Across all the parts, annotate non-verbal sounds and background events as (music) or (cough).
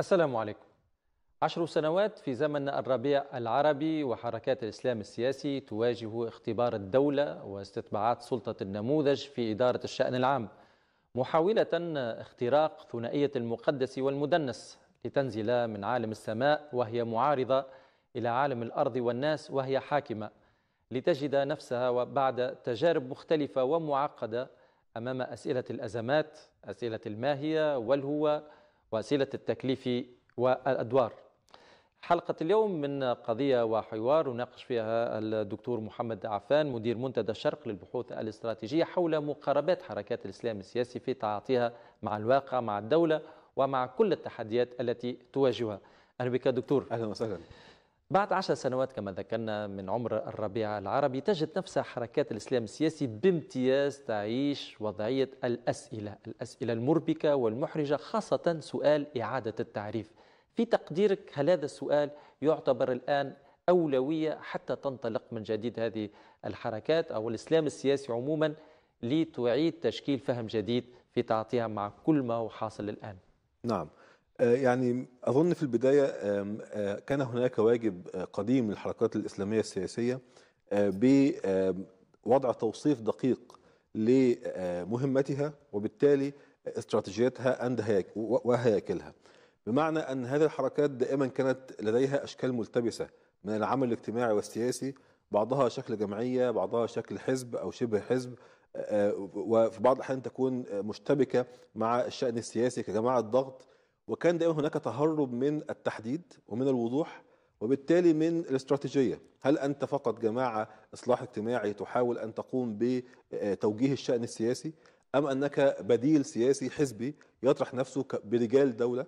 السلام عليكم عشر سنوات في زمن الربيع العربي وحركات الإسلام السياسي تواجه اختبار الدولة واستتباعات سلطة النموذج في إدارة الشأن العام محاولة اختراق ثنائية المقدس والمدنس لتنزل من عالم السماء وهي معارضة إلى عالم الأرض والناس وهي حاكمة لتجد نفسها وبعد تجارب مختلفة ومعقدة أمام أسئلة الأزمات أسئلة الماهية والهوى وسيلة التكليف والأدوار حلقة اليوم من قضية وحوار نناقش فيها الدكتور محمد عفان مدير منتدى الشرق للبحوث الاستراتيجية حول مقاربات حركات الإسلام السياسي في تعاطيها مع الواقع مع الدولة ومع كل التحديات التي تواجهها أهلا بك دكتور أهلا وسهلا بعد عشر سنوات كما ذكرنا من عمر الربيع العربي تجد نفسها حركات الإسلام السياسي بامتياز تعيش وضعية الأسئلة الأسئلة المربكة والمحرجة خاصة سؤال إعادة التعريف في تقديرك هل هذا السؤال يعتبر الآن أولوية حتى تنطلق من جديد هذه الحركات أو الإسلام السياسي عموما لتعيد تشكيل فهم جديد في تعاطيها مع كل ما هو حاصل الآن نعم آه، يعني اظن في البدايه آه، كان هناك واجب آه، قديم للحركات الاسلاميه السياسيه بوضع توصيف دقيق لمهمتها وبالتالي استراتيجيتها اند وهياكلها بمعنى ان هذه الحركات دائما كانت لديها اشكال ملتبسه من العمل الاجتماعي والسياسي بعضها شكل جمعيه بعضها شكل حزب او شبه حزب وفي بعض الاحيان تكون مشتبكه مع الشان السياسي كجماعه ضغط وكان دائما هناك تهرب من التحديد ومن الوضوح وبالتالي من الاستراتيجيه هل انت فقط جماعه اصلاح اجتماعي تحاول ان تقوم بتوجيه الشان السياسي ام انك بديل سياسي حزبي يطرح نفسه برجال دوله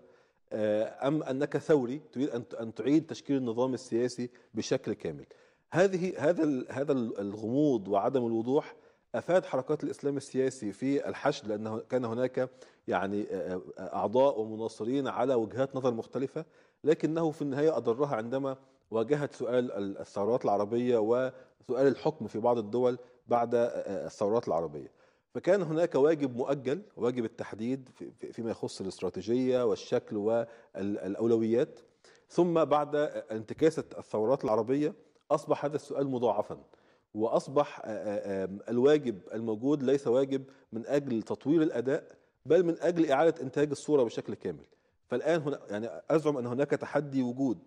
آه، ام انك ثوري تريد ان تعيد تشكيل النظام السياسي بشكل كامل هذه هذا هذا الغموض وعدم الوضوح افاد حركات الاسلام السياسي في الحشد لانه كان هناك يعني آه، آه، اعضاء ومناصرين على وجهات نظر مختلفه لكنه في النهايه اضرها عندما واجهت سؤال الثورات العربيه وسؤال الحكم في بعض الدول بعد آه، الثورات العربيه فكان هناك واجب مؤجل واجب التحديد فيما يخص الاستراتيجيه والشكل والاولويات ثم بعد انتكاسه الثورات العربيه اصبح هذا السؤال مضاعفا واصبح الواجب الموجود ليس واجب من اجل تطوير الاداء بل من اجل اعاده انتاج الصوره بشكل كامل فالان هنا يعني ازعم ان هناك تحدي وجود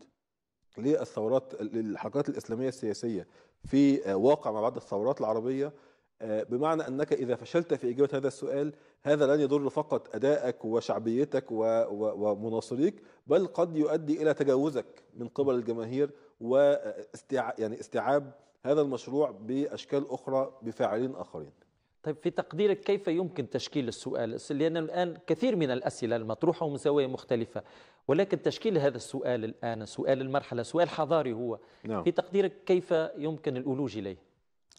للثورات للحركات الاسلاميه السياسيه في واقع ما بعد الثورات العربيه بمعنى انك اذا فشلت في اجابه هذا السؤال هذا لن يضر فقط ادائك وشعبيتك ومناصريك بل قد يؤدي الى تجاوزك من قبل الجماهير واستيعاب يعني استيعاب هذا المشروع بأشكال أخرى بفاعلين آخرين طيب في تقديرك كيف يمكن تشكيل السؤال لأن الآن كثير من الأسئلة المطروحة ومن زوايا مختلفة ولكن تشكيل هذا السؤال الآن سؤال المرحلة سؤال حضاري هو نعم. في تقديرك كيف يمكن الألوج إليه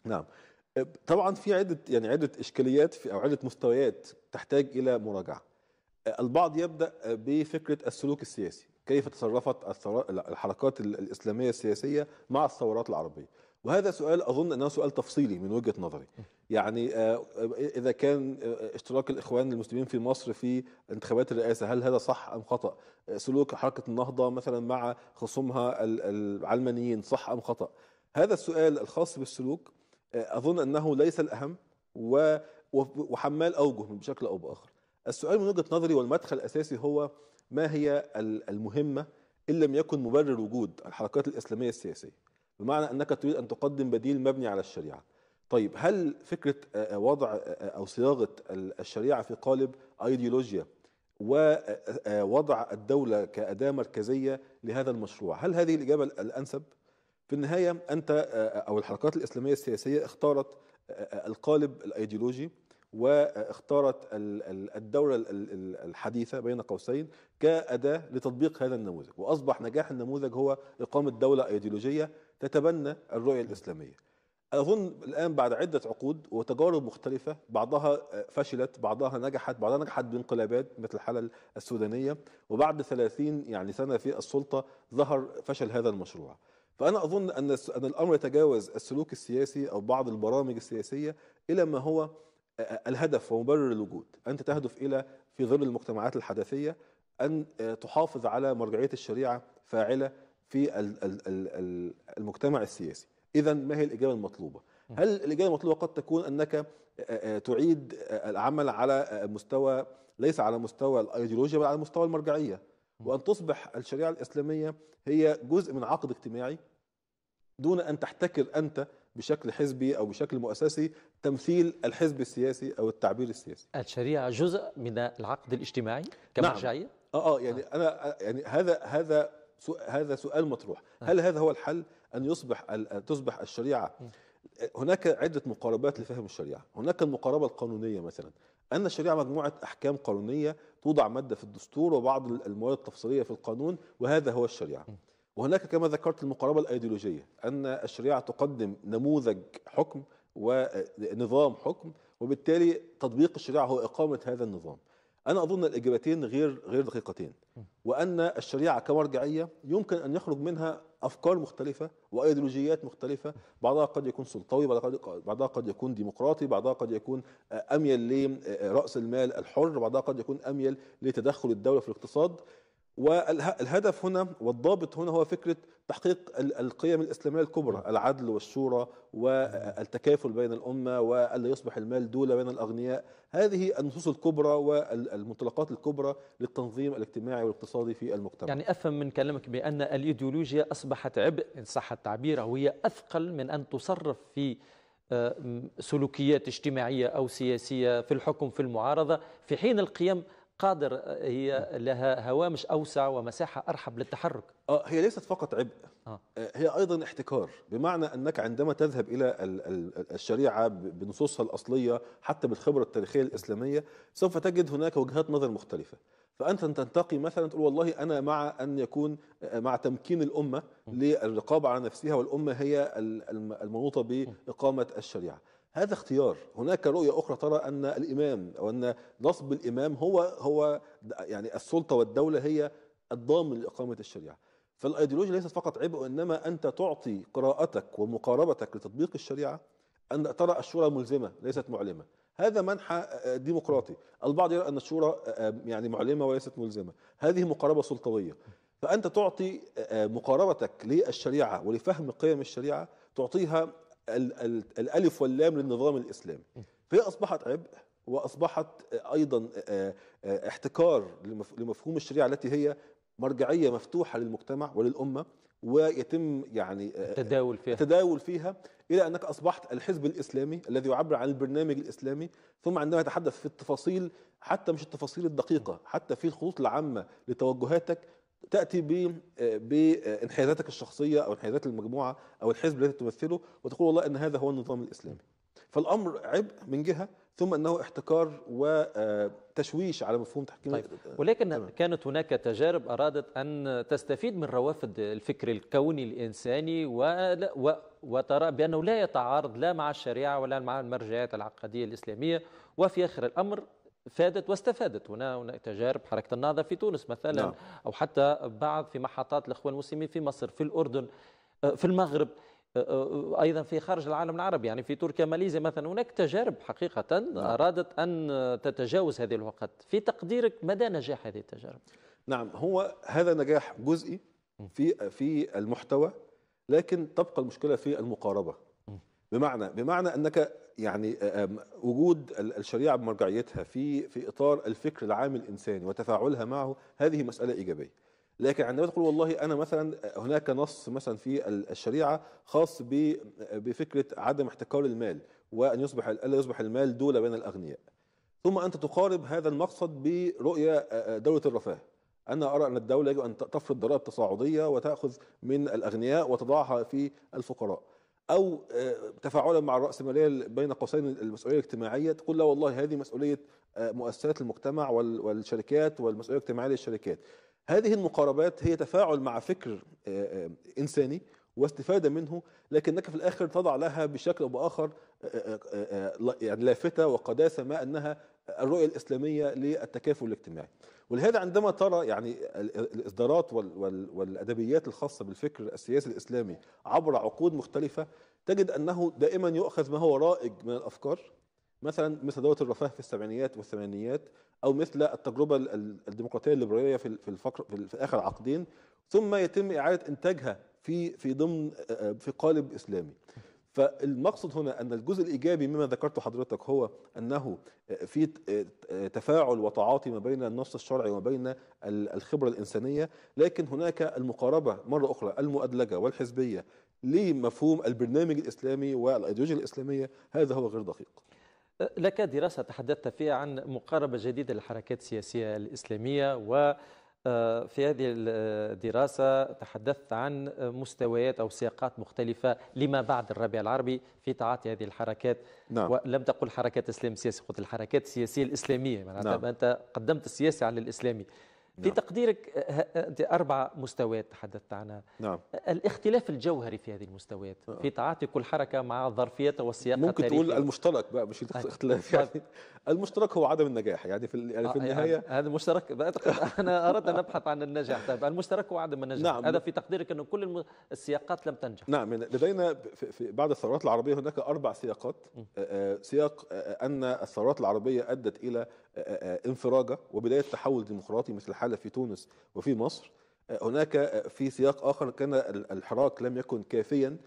نعم أه، طبعا في عدة يعني عدة إشكاليات في أو عدة مستويات تحتاج إلى مراجعة أه، البعض يبدأ بفكرة السلوك السياسي كيف تصرفت الحركات الإسلامية السياسية مع الثورات العربية وهذا سؤال اظن انه سؤال تفصيلي من وجهه نظري يعني آه، آه، اذا كان آه، اشتراك الاخوان المسلمين في مصر في انتخابات الرئاسه هل هذا صح ام خطا سلوك حركه النهضه مثلا مع خصومها العلمانيين صح ام خطا هذا السؤال الخاص بالسلوك اظن انه ليس الاهم وحمال اوجه بشكل او باخر السؤال من وجهه نظري والمدخل الاساسي هو ما هي المهمه ان لم يكن مبرر وجود الحركات الاسلاميه السياسيه بمعنى انك تريد ان تقدم بديل مبني على الشريعه طيب هل فكره آه، آه، وضع آه، او صياغه الشريعه في قالب ايديولوجيا ووضع الدوله كاداه مركزيه لهذا المشروع هل هذه الاجابه الانسب في النهايه انت او الحركات الاسلاميه السياسيه اختارت القالب الايديولوجي واختارت الدوله الحديثه بين قوسين كاداه لتطبيق هذا النموذج واصبح نجاح النموذج هو اقامه دوله ايديولوجيه تتبنى الرؤية الإسلامية أظن الآن بعد عدة عقود وتجارب مختلفة بعضها فشلت بعضها نجحت بعضها نجحت بانقلابات مثل الحالة السودانية وبعد 30 يعني سنة في السلطة ظهر فشل هذا المشروع فأنا أظن أن أن الأمر يتجاوز السلوك السياسي أو بعض البرامج السياسية إلى ما هو الهدف ومبرر الوجود أنت تهدف إلى في ظل المجتمعات الحداثية أن تحافظ على مرجعية الشريعة فاعلة في المجتمع السياسي اذا ما هي الاجابه المطلوبه هل الاجابه المطلوبه قد تكون انك تعيد العمل على مستوى ليس على مستوى الايديولوجيا بل على مستوى المرجعيه وان تصبح الشريعه الاسلاميه هي جزء من عقد اجتماعي دون ان تحتكر انت بشكل حزبي او بشكل مؤسسي تمثيل الحزب السياسي او التعبير السياسي. الشريعه جزء من العقد الاجتماعي كمرجعيه؟ نعم. اه اه يعني آه. انا يعني هذا هذا هذا سؤال مطروح آه. هل هذا هو الحل أن يصبح تصبح الشريعة آه. هناك عدة مقاربات لفهم الشريعة هناك المقاربة القانونية مثلا أن الشريعة مجموعة أحكام قانونية توضع مادة في الدستور وبعض المواد التفصيلية في القانون وهذا هو الشريعة آه. وهناك كما ذكرت المقاربة الأيديولوجية أن الشريعة تقدم نموذج حكم ونظام حكم وبالتالي تطبيق الشريعة هو إقامة هذا النظام انا اظن الاجابتين غير غير دقيقتين وان الشريعه كمرجعيه يمكن ان يخرج منها افكار مختلفه وايديولوجيات مختلفه بعضها قد يكون سلطوي بعضها قد يكون ديمقراطي بعضها قد يكون آه، اميل لراس آه، آه، المال الحر بعضها قد يكون اميل لتدخل الدوله في الاقتصاد والهدف هنا والضابط هنا هو فكرة تحقيق القيم الإسلامية الكبرى العدل والشورى والتكافل بين الأمة وألا يصبح المال دولة بين الأغنياء هذه النصوص الكبرى والمنطلقات الكبرى للتنظيم الاجتماعي والاقتصادي في المجتمع يعني أفهم من كلامك بأن الإيديولوجيا أصبحت عبء إن صح التعبير وهي أثقل من أن تصرف في آه، سلوكيات اجتماعية أو سياسية في الحكم في المعارضة في حين القيم قادر آه، هي لها هوامش أوسع ومساحة أرحب للتحرك آه هي ليست فقط عبء آه. آه، هي أيضا احتكار بمعنى أنك عندما تذهب إلى الشريعة بنصوصها الأصلية حتى بالخبرة التاريخية الإسلامية سوف تجد هناك وجهات نظر مختلفة فانت تنتقي مثلا تقول والله انا مع ان يكون مع تمكين الامه للرقابه على نفسها والامه هي المنوطه باقامه الشريعه هذا اختيار هناك رؤية أخرى ترى أن الإمام أو أن نصب الإمام هو هو يعني السلطة والدولة هي الضامن لإقامة الشريعة فالأيديولوجيا ليست فقط عبء إنما أنت تعطي قراءتك ومقاربتك لتطبيق الشريعة أن ترى الشورى ملزمة ليست معلمة هذا منحى ديمقراطي البعض يرى أن الشورى يعني معلمة وليست ملزمة هذه مقاربة سلطوية فأنت تعطي مقاربتك للشريعة ولفهم قيم الشريعة تعطيها الالف واللام للنظام الاسلامي فهي اصبحت عبء واصبحت ايضا احتكار لمفهوم الشريعه التي هي مرجعيه مفتوحه للمجتمع وللامه ويتم يعني التداول فيها التداول فيها الى انك اصبحت الحزب الاسلامي الذي يعبر عن البرنامج الاسلامي ثم عندما يتحدث في التفاصيل حتى مش التفاصيل الدقيقه حتى في الخطوط العامه لتوجهاتك تاتي بانحيازاتك آه، آه، الشخصيه او انحيازات المجموعه او الحزب الذي تمثله وتقول والله ان هذا هو النظام الاسلامي فالامر عبء من جهه ثم انه احتكار وتشويش آه، على مفهوم تحكيم طيب. ولكن تمام. كانت هناك تجارب ارادت ان تستفيد من روافد الفكر الكوني الانساني و... و... وترى بانه لا يتعارض لا مع الشريعه ولا مع المرجعيات العقديه الاسلاميه وفي اخر الامر فادت واستفادت هنا هناك تجارب حركة النهضة في تونس مثلا نعم. أو حتى بعض في محطات الإخوان المسلمين في مصر في الأردن آه، في المغرب آه، آه، ايضا في خارج العالم العربي يعني في تركيا ماليزيا مثلا هناك تجارب حقيقه نعم. ارادت ان تتجاوز هذه الوقت في تقديرك مدى نجاح هذه التجارب نعم هو هذا نجاح جزئي في في المحتوى لكن تبقى المشكله في المقاربه بمعنى بمعنى انك يعني آه، وجود الشريعه بمرجعيتها في في اطار الفكر العام الانساني وتفاعلها معه هذه مساله ايجابيه لكن عندما تقول والله انا مثلا آه، هناك نص مثلا في الشريعه خاص آه، بفكره عدم احتكار المال وان يصبح الا يصبح المال دوله بين الاغنياء ثم انت تقارب هذا المقصد برؤيه دوله الرفاه انا ارى ان الدوله يجب ان تفرض ضرائب تصاعديه وتاخذ من الاغنياء وتضعها في الفقراء او آه، تفاعلا مع الراسماليه بين قوسين المسؤوليه الاجتماعيه تقول لا والله هذه مسؤوليه آه، مؤسسات المجتمع والشركات والمسؤوليه الاجتماعيه للشركات هذه المقاربات هي تفاعل مع فكر آه، انساني واستفاده منه لكنك في الاخر تضع لها بشكل او باخر يعني لافته وقداسه ما انها الرؤيه الاسلاميه للتكافل الاجتماعي ولهذا عندما ترى يعني الاصدارات والادبيات الخاصه بالفكر السياسي الاسلامي عبر عقود مختلفه تجد انه دائما يؤخذ ما هو رائج من الافكار مثلا مثل دوله الرفاه في السبعينيات والثمانينيات او مثل التجربه الديمقراطيه الليبراليه في الفقر في اخر عقدين ثم يتم اعاده انتاجها في في ضمن في قالب اسلامي فالمقصد هنا ان الجزء الايجابي مما ذكرته حضرتك هو انه في تفاعل وتعاطي ما بين النص الشرعي وما بين الخبره الانسانيه لكن هناك المقاربه مره اخرى المؤدلجه والحزبيه لمفهوم البرنامج الاسلامي والايديولوجيا الاسلاميه هذا هو غير دقيق لك دراسة تحدثت فيها عن مقاربة جديدة للحركات السياسية الإسلامية و آه، في هذه الدراسة آه، تحدثت عن مستويات أو سياقات مختلفة لما بعد الربيع العربي في تعاطي هذه الحركات نعم. ولم تقل حركات إسلام سياسي قلت الحركات السياسية الإسلامية معناتها نعم. أنت قدمت السياسي على الإسلامي نعم. في تقديرك آه، آه، أربع مستويات تحدثت عنها نعم. الاختلاف الجوهري في هذه المستويات نعم. في تعاطي كل حركة مع ظرفيتها والسياق ممكن تقول المشترك بقى مش طيب. الاختلاف يعني طيب. المشترك هو عدم النجاح يعني في, يعني في يعني النهاية هذا المشترك (laughs) أنا أردت أن أبحث عن النجاح طيب المشترك هو عدم النجاح نعم. هذا في تقديرك انه كل السياقات لم تنجح نعم لدينا في, بعد الثورات العربية هناك أربع سياقات سياق أن الثورات العربية أدت إلى انفراجه وبدايه تحول ديمقراطي مثل الحاله في تونس وفي مصر هناك في سياق اخر كان الحراك لم يكن كافيا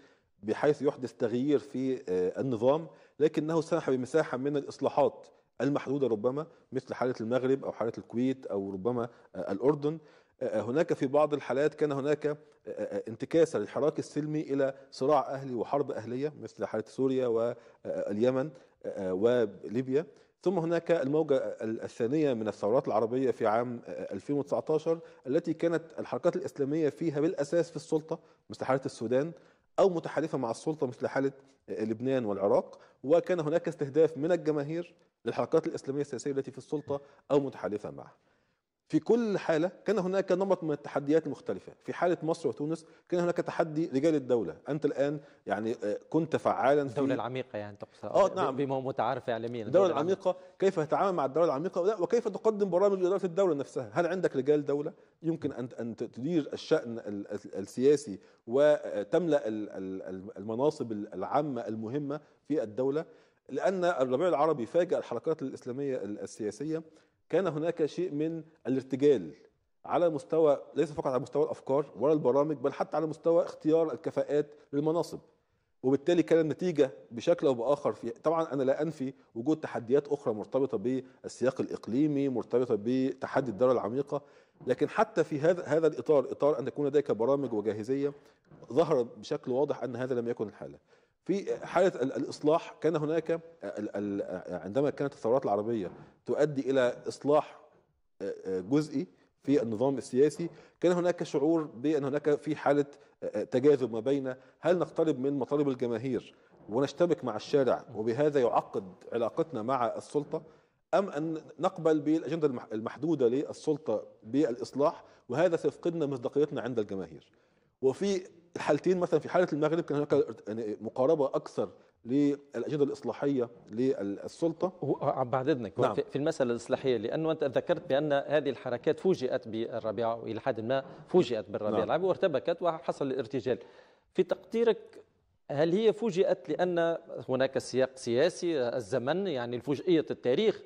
بحيث يحدث تغيير في النظام لكنه سمح بمساحه من الاصلاحات المحدوده ربما مثل حاله المغرب او حاله الكويت او ربما الاردن هناك في بعض الحالات كان هناك انتكاسه للحراك السلمي الى صراع اهلي وحرب اهليه مثل حاله سوريا واليمن آه، وليبيا ثم هناك الموجة الثانية من الثورات العربية في عام 2019 آه، التي كانت الحركات الإسلامية فيها بالأساس في السلطة مثل حالة السودان أو متحالفة مع السلطة مثل حالة آه، لبنان والعراق وكان هناك استهداف من الجماهير للحركات الإسلامية السياسية التي في السلطة أو متحالفة معها في كل حالة كان هناك نمط من التحديات المختلفة في حالة مصر وتونس كان هناك تحدي رجال الدولة أنت الآن يعني آه، كنت فعالا في الدولة العميقة يعني تقصد آه يعني نعم بما متعارف إعلاميا الدولة العميقة كيف تتعامل مع الدولة العميقة لا وكيف تقدم برامج لإدارة الدولة نفسها هل عندك رجال دولة يمكن أن أن تدير الشأن السياسي وتملأ المناصب العامة المهمة في الدولة لأن الربيع العربي فاجأ الحركات الإسلامية السياسية كان هناك شيء من الارتجال على مستوى ليس فقط على مستوى الافكار ولا البرامج بل حتى على مستوى اختيار الكفاءات للمناصب وبالتالي كان النتيجه بشكل او باخر في طبعا انا لا انفي وجود تحديات اخرى مرتبطه بالسياق الاقليمي مرتبطه بتحدي الدوله العميقه لكن حتى في هذا هذا الاطار اطار ان تكون لديك برامج وجاهزيه ظهر بشكل واضح ان هذا لم يكن الحاله في حاله الاصلاح كان هناك آه، آه، عندما كانت الثورات العربيه تؤدي الى اصلاح آه، جزئي في النظام السياسي كان هناك شعور بان هناك في حاله تجاذب ما بين هل نقترب من مطالب الجماهير ونشتبك مع الشارع وبهذا يعقد علاقتنا مع السلطه ام ان نقبل بالاجنده المحدوده للسلطه بالاصلاح وهذا سيفقدنا مصداقيتنا عند الجماهير وفي الحالتين مثلا في حاله المغرب كان هناك يعني مقاربه اكثر للاجنده الاصلاحيه للسلطه بعد اذنك نعم. في المساله الاصلاحيه لانه انت ذكرت بان هذه الحركات فوجئت بالربيع والى حد ما فوجئت بالربيع نعم. وارتبكت وحصل الارتجال في تقديرك هل هي فوجئت لان هناك سياق سياسي الزمن يعني الفجئيه التاريخ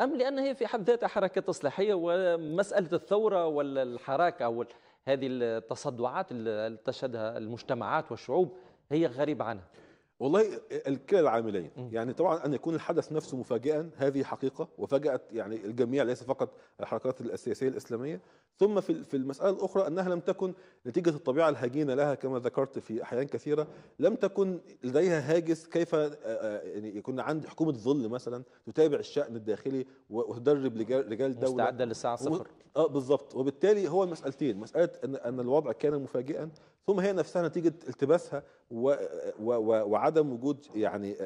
ام لان هي في حد ذاتها حركه اصلاحيه ومساله الثوره والحراك او هذه التصدعات التي تشهدها المجتمعات والشعوب هي غريبة عنها والله الكلا العاملين يعني طبعا ان يكون الحدث نفسه مفاجئا هذه حقيقه وفاجات يعني الجميع ليس فقط الحركات السياسيه الاسلاميه ثم في في المساله الاخرى انها لم تكن نتيجه الطبيعه الهجينه لها كما ذكرت في احيان كثيره لم تكن لديها هاجس كيف يعني يكون عند حكومه ظل مثلا تتابع الشان الداخلي وتدرب رجال دوله مستعده للساعه صفر اه بالظبط وبالتالي هو المسالتين مساله ان ان الوضع كان مفاجئا ثم هي نفسها نتيجه التباسها و و و وعدم وجود يعني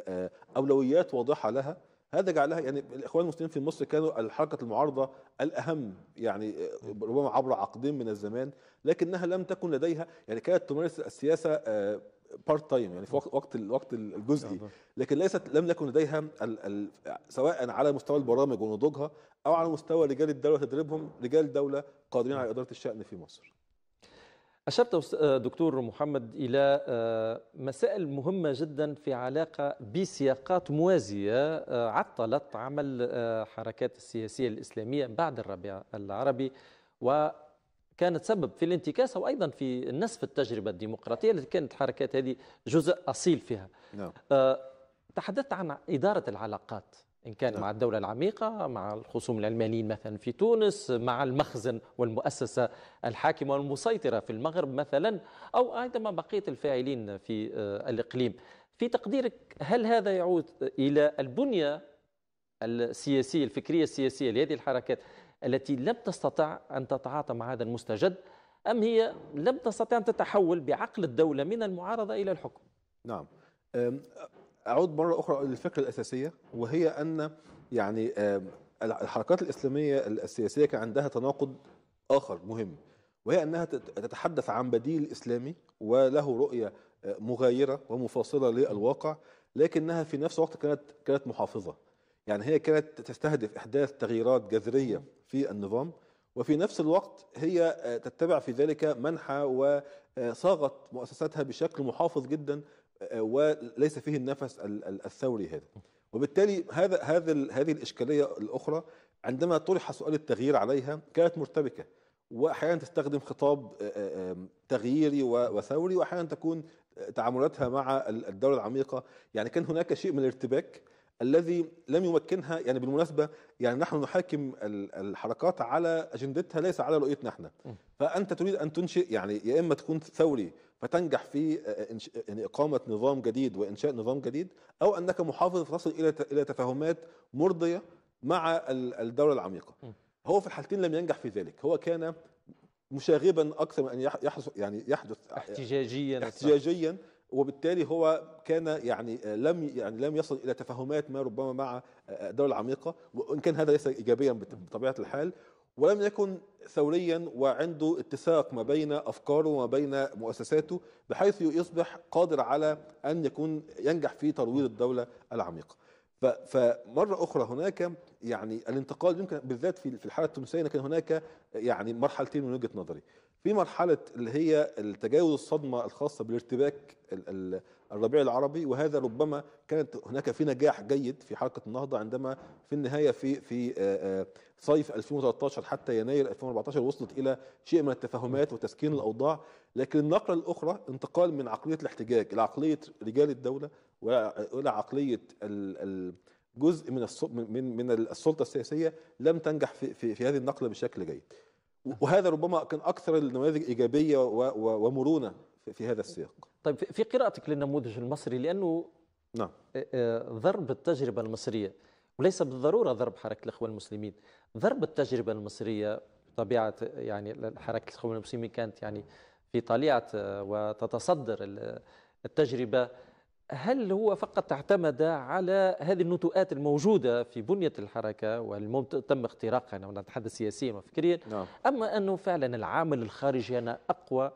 اولويات واضحه لها هذا جعلها يعني الاخوان المسلمين في مصر كانوا الحركه المعارضه الاهم يعني ربما عبر عقدين من الزمان لكنها لم تكن لديها يعني كانت تمارس السياسه بارت تايم يعني في وقت الوقت الجزئي لكن ليست لم يكن لديها الـ الـ سواء على مستوى البرامج ونضوجها او على مستوى رجال الدوله تدريبهم رجال دوله قادرين على اداره الشان في مصر أشرت آه، دكتور محمد إلى آه، مسائل مهمة جدا في علاقة بسياقات موازية آه، عطلت عمل حركات السياسية الإسلامية بعد الربيع العربي وكانت سبب في الانتكاسة وأيضا في نسف التجربة الديمقراطية التي كانت الحركات هذه جزء أصيل فيها نعم. تحدثت عن إدارة العلاقات إن كان نعم. مع الدولة العميقة مع الخصوم العلمانيين مثلا في تونس مع المخزن والمؤسسة الحاكمة والمسيطرة في المغرب مثلا أو عندما بقية الفاعلين في آه، الإقليم في تقديرك هل هذا يعود إلى البنية السياسية الفكرية السياسية لهذه الحركات التي لم تستطع أن تتعاطى مع هذا المستجد أم هي لم تستطع أن تتحول بعقل الدولة من المعارضة إلى الحكم نعم اعود مره اخرى للفكره الاساسيه وهي ان يعني آه، الحركات الاسلاميه السياسيه كان عندها تناقض اخر مهم وهي انها تتحدث عن بديل اسلامي وله رؤيه آه، مغايره ومفاصله للواقع لكنها في نفس الوقت كانت كانت محافظه يعني هي كانت تستهدف احداث تغييرات جذريه في النظام وفي نفس الوقت هي آه، تتبع في ذلك منحى وصاغت مؤسساتها بشكل محافظ جدا آه، وليس فيه النفس الثوري هذا وبالتالي هذا هذا هذه الاشكاليه الاخرى عندما طرح سؤال التغيير عليها كانت مرتبكه واحيانا تستخدم خطاب آه، آه، تغييري وثوري واحيانا تكون تعاملاتها مع الدوله العميقه يعني كان هناك شيء من الارتباك الذي لم يمكنها يعني بالمناسبه يعني نحن نحاكم الحركات على اجندتها ليس على رؤيتنا احنا فانت تريد ان تنشئ يعني يا اما تكون ثوري فتنجح في آه، آه، يعني إقامة نظام جديد وإنشاء نظام جديد أو أنك محافظ تصل إلى إلى تفاهمات مرضية مع الدولة العميقة هو في الحالتين لم ينجح في ذلك هو كان مشاغبا اكثر من ان يحدث يعني يحدث آه، احتجاجيا احتجاجيا وبالتالي هو كان يعني لم يعني لم يصل الى تفاهمات ما ربما مع الدوله العميقه وان كان هذا ليس ايجابيا بطبيعه الحال ولم يكن ثوريا وعنده اتساق ما بين افكاره وما بين مؤسساته بحيث يصبح قادر على ان يكون ينجح في ترويض الدوله العميقه. فمره اخرى هناك يعني الانتقال يمكن بالذات في الحاله التونسيه كان هناك يعني مرحلتين من وجهه نظري. في مرحله اللي هي تجاوز الصدمه الخاصه بالارتباك الربيع العربي وهذا ربما كانت هناك في نجاح جيد في حركه النهضه عندما في النهايه في في صيف 2013 حتى يناير 2014 وصلت الى شيء من التفاهمات وتسكين الاوضاع لكن النقله الاخرى انتقال من عقليه الاحتجاج الى عقليه رجال الدوله والى عقليه جزء من من من السلطه السياسيه لم تنجح في, في هذه النقله بشكل جيد. وهذا ربما كان اكثر النماذج ايجابيه ومرونه في هذا السياق طيب في قراءتك للنموذج المصري لانه نعم آه، آه، ضرب التجربه المصريه وليس بالضروره ضرب حركه الاخوان المسلمين ضرب التجربه المصريه طبيعه يعني حركه الاخوان المسلمين كانت يعني في طليعه آه، وتتصدر التجربه هل هو فقط اعتمد على هذه النتوءات الموجودة في بنية الحركة والممت... تم اختراقها نتحدث سياسيا وفكريا نعم. أما أنه فعلا العامل الخارجي أنا أقوى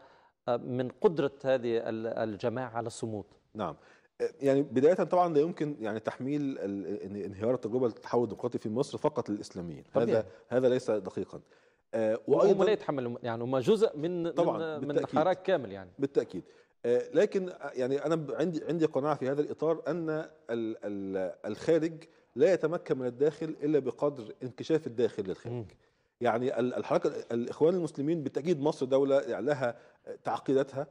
آه، من قدرة هذه الجماعة على الصمود نعم آه، يعني بداية طبعا لا يمكن يعني تحميل انهيار التجربة للتحول الديمقراطي في مصر فقط للإسلاميين طبيعي. هذا هذا ليس دقيقا آه، وايضا هم لا يتحملوا يعني هم جزء من طبعا من, من حراك كامل يعني بالتاكيد آه، لكن آه، يعني انا عندي عندي قناعه في هذا الاطار ان الخارج لا يتمكن من الداخل الا بقدر انكشاف الداخل للخارج. يعني الحركه الاخوان المسلمين بالتاكيد مصر دوله يعني لها تعقيداتها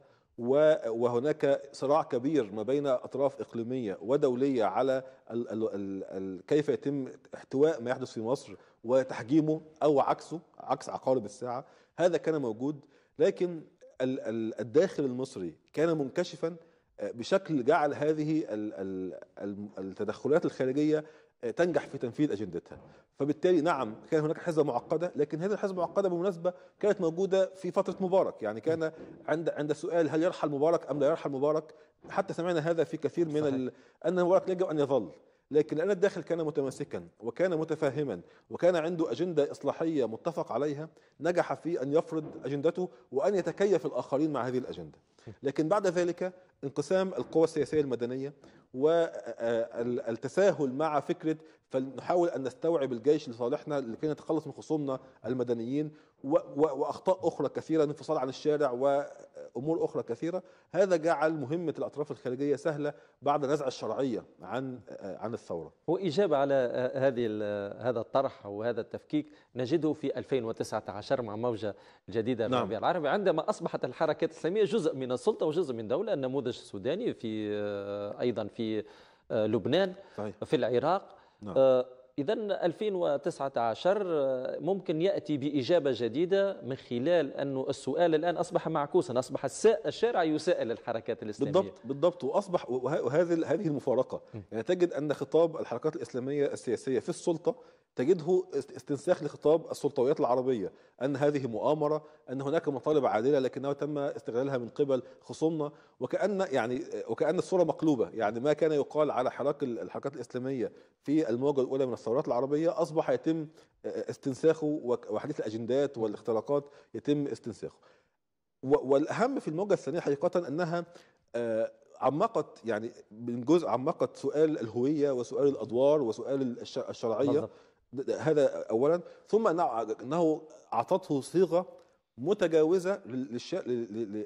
وهناك صراع كبير ما بين اطراف اقليميه ودوليه على الـ الـ الـ الـ كيف يتم احتواء ما يحدث في مصر وتحجيمه او عكسه عكس عقارب الساعه هذا كان موجود لكن الداخل المصري كان منكشفا آه، بشكل جعل هذه التدخلات الخارجيه آه، تنجح في تنفيذ اجندتها فبالتالي نعم كان هناك حزبه معقده لكن هذه الحزبه المعقده بالمناسبه كانت موجوده في فتره مبارك يعني كان عند عند سؤال هل يرحل مبارك ام لا يرحل مبارك حتى سمعنا هذا في كثير من ال... ان مبارك يجب ان يظل لكن لأن الداخل كان متماسكا وكان متفاهما وكان عنده أجندة إصلاحية متفق عليها نجح في أن يفرض أجندته وأن يتكيف الآخرين مع هذه الأجندة لكن بعد ذلك انقسام القوى السياسية المدنية والتساهل مع فكرة فنحاول ان نستوعب الجيش لصالحنا لكي نتخلص من خصومنا المدنيين واخطاء اخرى كثيره انفصال عن الشارع وامور اخرى كثيره هذا جعل مهمه الاطراف الخارجيه سهله بعد نزع الشرعيه عن عن الثوره هو اجابه على هذه هذا الطرح وهذا التفكيك نجده في 2019 مع موجه جديده من نعم. الربيع العربي عندما اصبحت الحركات الاسلاميه جزء من السلطه وجزء من دوله النموذج السوداني في آه، ايضا في آه، لبنان صحيح. في العراق No. Uh, إذا 2019 ممكن يأتي بإجابة جديدة من خلال أنه السؤال الآن أصبح معكوسا أصبح الشارع يسائل الحركات الإسلامية بالضبط بالضبط وأصبح وهذه هذه المفارقة يعني تجد أن خطاب الحركات الإسلامية السياسية في السلطة تجده استنساخ لخطاب السلطويات العربية أن هذه مؤامرة أن هناك مطالب عادلة لكنها تم استغلالها من قبل خصومنا وكأن يعني وكأن الصورة مقلوبة يعني ما كان يقال على حراك الحركات الإسلامية في الموجة الأولى من الصلاة الثورات العربيه اصبح يتم آه، آه، استنساخه وحديث الاجندات والاختراقات يتم استنساخه والاهم في الموجه الثانيه حقيقه انها آه، عمقت يعني من جزء عمقت سؤال الهويه وسؤال الادوار وسؤال الشرعيه هذا اولا ثم انه اعطته صيغه متجاوزه للشيء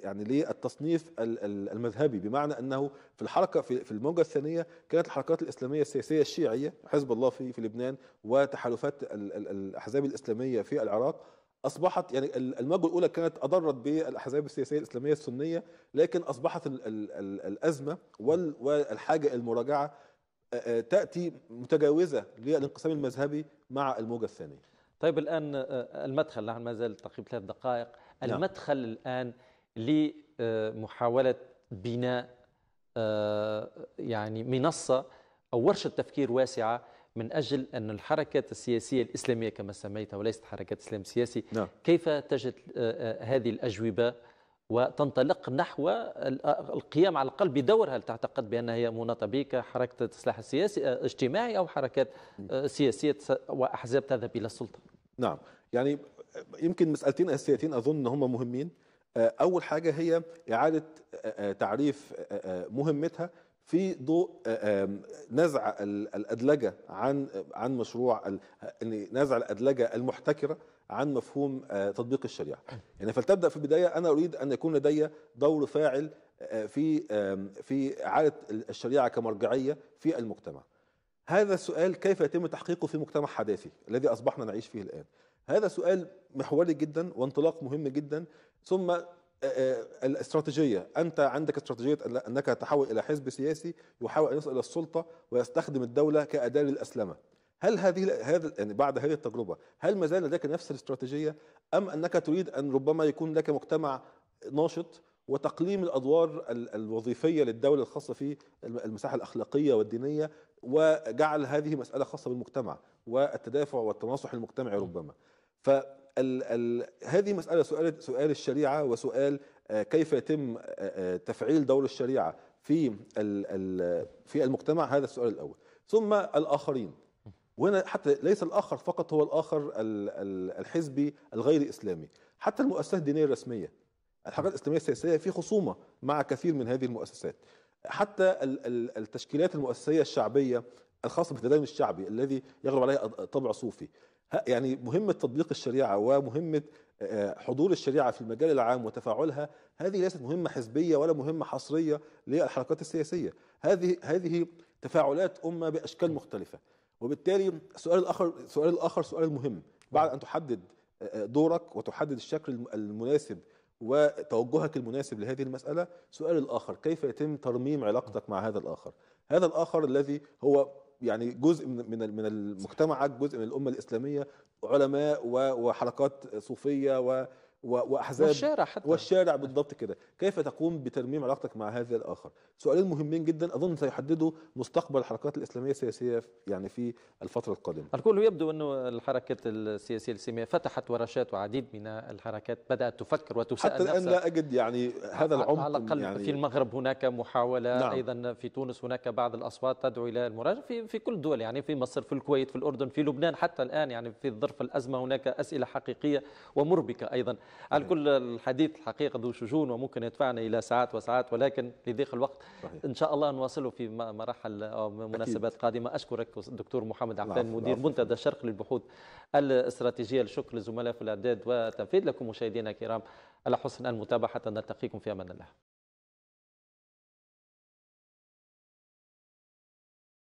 يعني للتصنيف المذهبي بمعنى انه في الحركه في الموجه الثانيه كانت الحركات الاسلاميه السياسيه الشيعيه حزب الله في في لبنان وتحالفات الاحزاب الاسلاميه في العراق اصبحت يعني الموجه الاولى كانت اضرت بالاحزاب السياسيه الاسلاميه السنيه لكن اصبحت ال ال ال الازمه والحاجه المراجعه تاتي متجاوزه للانقسام المذهبي مع الموجه الثانيه طيب الان آه، آه، المدخل نحن نعم، ما زال تقريبا ثلاث دقائق نعم. المدخل الان لمحاوله بناء آه، يعني منصه او ورشه تفكير واسعه من اجل ان الحركات السياسيه الاسلاميه كما سميتها وليست حركات اسلام سياسي نعم. كيف تجد هذه الاجوبه وتنطلق نحو آه، القيام على الاقل بدورها هل تعتقد بان هي مناطه بك حركه الاصلاح السياسي آه، اجتماعي او حركات آه، سياسيه واحزاب تذهب الى السلطه؟ نعم يعني يمكن مسالتين اساسيتين اظن هم مهمين اول حاجه هي اعاده تعريف مهمتها في ضوء نزع الادلجه عن عن مشروع يعني نزع الادلجه المحتكره عن مفهوم آه، تطبيق الشريعه يعني فلتبدا في البدايه انا اريد ان يكون لدي دور فاعل آه، في في اعاده الشريعه كمرجعيه في المجتمع هذا السؤال كيف يتم تحقيقه في مجتمع حداثي الذي اصبحنا نعيش فيه الان هذا سؤال محوري جدا وانطلاق مهم جدا ثم آه، الاستراتيجيه انت عندك استراتيجيه انك تحول الى حزب سياسي يحاول ان يصل الى السلطه ويستخدم الدوله كاداه للاسلمه هل هذه هذا يعني بعد هذه التجربه هل ما زال لديك نفس الاستراتيجيه ام انك تريد ان ربما يكون لك مجتمع ناشط وتقليم الادوار الوظيفيه للدوله الخاصه في المساحه الاخلاقيه والدينيه وجعل هذه مساله خاصه بالمجتمع والتدافع والتناصح المجتمعي ربما ف هذه مسألة سؤال سؤال الشريعة وسؤال آه، كيف يتم آه، آه، تفعيل دور الشريعة في في المجتمع هذا السؤال الأول ثم الآخرين وهنا حتى ليس الاخر فقط هو الاخر الحزبي الغير اسلامي حتى المؤسسات الدينيه الرسميه الحركات الاسلاميه السياسيه في خصومه مع كثير من هذه المؤسسات حتى التشكيلات المؤسسيه الشعبيه الخاصه بالتدين الشعبي الذي يغلب عليها طبع صوفي يعني مهمه تطبيق الشريعه ومهمه حضور الشريعه في المجال العام وتفاعلها هذه ليست مهمه حزبيه ولا مهمه حصريه للحركات السياسيه هذه هذه تفاعلات امه باشكال مختلفه وبالتالي السؤال الاخر السؤال الاخر سؤال مهم بعد ان تحدد آه، آه، دورك وتحدد الشكل المناسب وتوجهك المناسب لهذه المسألة سؤال الآخر كيف يتم ترميم علاقتك مع هذا الآخر هذا الآخر الذي هو يعني جزء من من المجتمعك جزء من الأمة الإسلامية علماء وحركات صوفية واحزاب والشارع حتى والشارع بالضبط كده كيف تقوم بترميم علاقتك مع هذا الاخر سؤالين مهمين جدا اظن سيحددوا مستقبل الحركات الاسلاميه السياسيه يعني في الفتره القادمه الكل يبدو انه الحركات السياسيه الاسلاميه فتحت ورشات وعديد من الحركات بدات تفكر وتسال حتى الان لا اجد يعني هذا العمق على الاقل يعني في المغرب هناك محاوله نعم. ايضا في تونس هناك بعض الاصوات تدعو الى المراجعه في في كل الدول يعني في مصر في الكويت في الاردن في لبنان حتى الان يعني في ظرف الازمه هناك اسئله حقيقيه ومربكه ايضا على كل الحديث الحقيقة ذو شجون وممكن يدفعنا إلى ساعات وساعات ولكن لضيق الوقت صحيح. إن شاء الله نواصله في مراحل أو مناسبات أكيد. قادمة أشكرك دكتور محمد عبدان مدير منتدى الشرق للبحوث الاستراتيجية الشكر للزملاء في الإعداد والتنفيذ لكم مشاهدينا الكرام على حسن المتابعة نلتقيكم في أمان الله